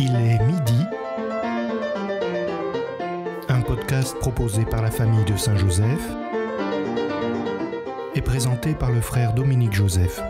Il est midi. Un podcast proposé par la famille de Saint-Joseph et présenté par le frère Dominique Joseph.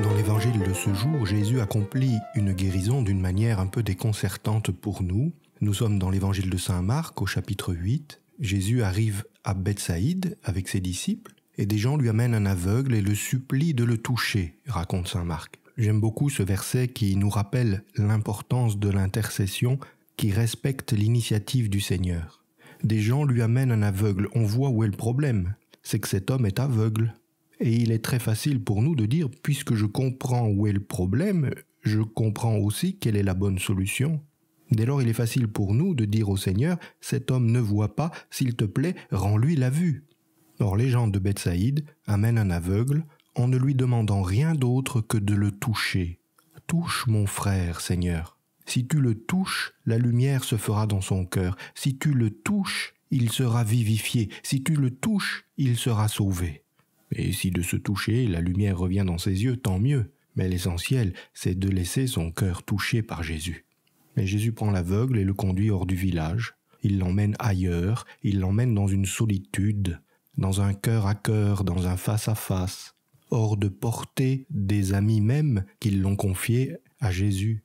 Dans l'évangile de ce jour, Jésus accomplit une guérison d'une manière un peu déconcertante pour nous. Nous sommes dans l'évangile de Saint Marc au chapitre 8. Jésus arrive à Bethsaïde avec ses disciples et des gens lui amènent un aveugle et le supplient de le toucher, raconte Saint Marc. J'aime beaucoup ce verset qui nous rappelle l'importance de l'intercession qui respecte l'initiative du Seigneur. Des gens lui amènent un aveugle, on voit où est le problème, c'est que cet homme est aveugle. Et il est très facile pour nous de dire, puisque je comprends où est le problème, je comprends aussi quelle est la bonne solution. Dès lors, il est facile pour nous de dire au Seigneur, cet homme ne voit pas, s'il te plaît, rends-lui la vue. Or, les gens de Bethsaïde amènent un aveugle, en ne lui demandant rien d'autre que de le toucher. Touche mon frère, Seigneur. Si tu le touches, la lumière se fera dans son cœur. Si tu le touches, il sera vivifié. Si tu le touches, il sera sauvé. Et si de se toucher, la lumière revient dans ses yeux, tant mieux. Mais l'essentiel, c'est de laisser son cœur touché par Jésus. Mais Jésus prend l'aveugle et le conduit hors du village. Il l'emmène ailleurs, il l'emmène dans une solitude, dans un cœur à cœur, dans un face à face hors de portée des amis même qui l'ont confié à Jésus.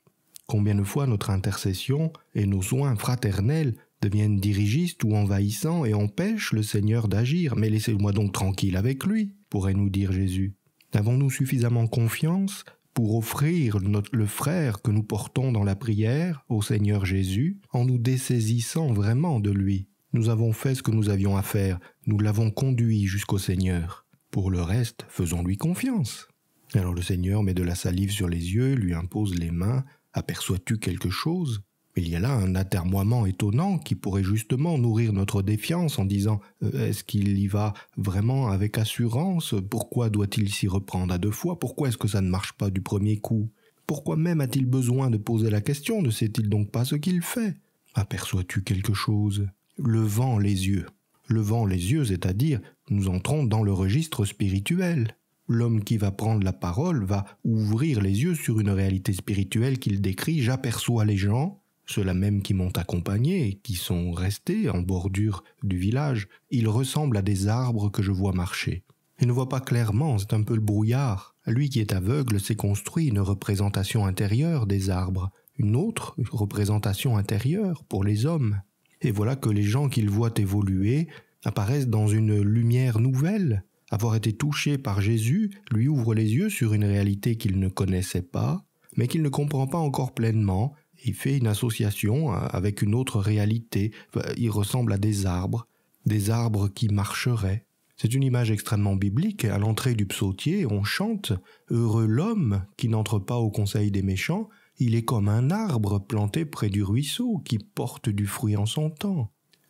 Combien de fois notre intercession et nos soins fraternels deviennent dirigistes ou envahissants et empêchent le Seigneur d'agir, mais laissez-moi donc tranquille avec lui, pourrait nous dire Jésus. avons nous suffisamment confiance pour offrir le frère que nous portons dans la prière au Seigneur Jésus en nous dessaisissant vraiment de lui Nous avons fait ce que nous avions à faire, nous l'avons conduit jusqu'au Seigneur. Pour le reste, faisons-lui confiance. Alors le Seigneur met de la salive sur les yeux, lui impose les mains. Aperçois-tu quelque chose Il y a là un atermoiement étonnant qui pourrait justement nourrir notre défiance en disant euh, Est-ce qu'il y va vraiment avec assurance Pourquoi doit-il s'y reprendre à deux fois Pourquoi est-ce que ça ne marche pas du premier coup Pourquoi même a-t-il besoin de poser la question Ne sait-il donc pas ce qu'il fait Aperçois-tu quelque chose Levant les yeux, levant les yeux, c'est-à-dire nous entrons dans le registre spirituel. L'homme qui va prendre la parole va ouvrir les yeux sur une réalité spirituelle qu'il décrit. J'aperçois les gens, ceux-là même qui m'ont accompagné qui sont restés en bordure du village. Ils ressemblent à des arbres que je vois marcher. Il ne voit pas clairement, c'est un peu le brouillard. Lui qui est aveugle s'est construit une représentation intérieure des arbres, une autre représentation intérieure pour les hommes et voilà que les gens qu'il voit évoluer apparaissent dans une lumière nouvelle. Avoir été touché par Jésus lui ouvre les yeux sur une réalité qu'il ne connaissait pas, mais qu'il ne comprend pas encore pleinement, il fait une association hein, avec une autre réalité, il ressemble à des arbres, des arbres qui marcheraient. C'est une image extrêmement biblique. À l'entrée du psautier, on chante Heureux l'homme qui n'entre pas au conseil des méchants, il est comme un arbre planté près du ruisseau qui porte du fruit en son temps.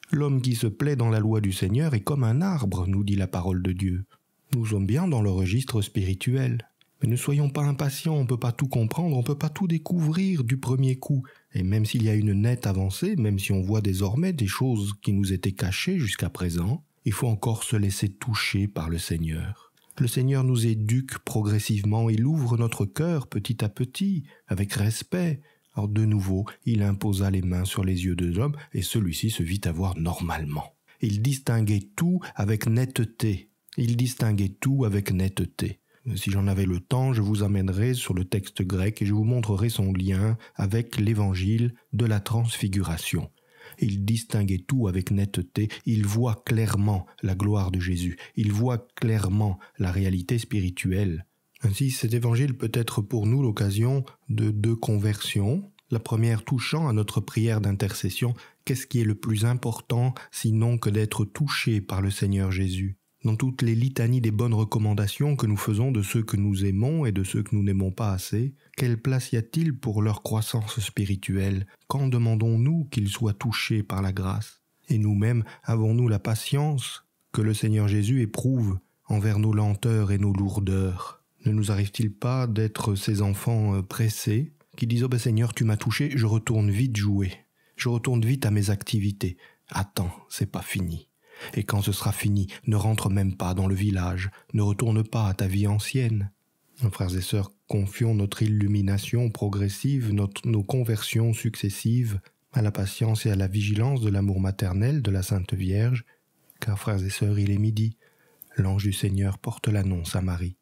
L'homme qui se plaît dans la loi du Seigneur est comme un arbre, nous dit la parole de Dieu. Nous sommes bien dans le registre spirituel. Mais ne soyons pas impatients, on ne peut pas tout comprendre, on ne peut pas tout découvrir du premier coup. Et même s'il y a une nette avancée, même si on voit désormais des choses qui nous étaient cachées jusqu'à présent, il faut encore se laisser toucher par le Seigneur le Seigneur nous éduque progressivement, il ouvre notre cœur petit à petit, avec respect. Alors de nouveau, il imposa les mains sur les yeux de l'homme, et celui-ci se vit avoir normalement. Il distinguait tout avec netteté. Il distinguait tout avec netteté. Si j'en avais le temps, je vous amènerai sur le texte grec et je vous montrerai son lien avec l'évangile de la transfiguration il distinguait tout avec netteté, il voit clairement la gloire de Jésus, il voit clairement la réalité spirituelle. Ainsi, cet évangile peut être pour nous l'occasion de deux conversions, la première touchant à notre prière d'intercession, qu'est-ce qui est le plus important sinon que d'être touché par le Seigneur Jésus dans toutes les litanies des bonnes recommandations que nous faisons de ceux que nous aimons et de ceux que nous n'aimons pas assez, quelle place y a-t-il pour leur croissance spirituelle Quand demandons-nous qu'ils soient touchés par la grâce Et nous-mêmes, avons-nous la patience que le Seigneur Jésus éprouve envers nos lenteurs et nos lourdeurs Ne nous arrive-t-il pas d'être ces enfants euh, pressés qui disent Oh ben Seigneur, tu m'as touché, je retourne vite jouer, je retourne vite à mes activités. Attends, c'est pas fini. Et quand ce sera fini, ne rentre même pas dans le village, ne retourne pas à ta vie ancienne. Frères et sœurs, confions notre illumination progressive, notre, nos conversions successives, à la patience et à la vigilance de l'amour maternel de la Sainte Vierge, car frères et sœurs, il est midi. L'ange du Seigneur porte l'annonce à Marie.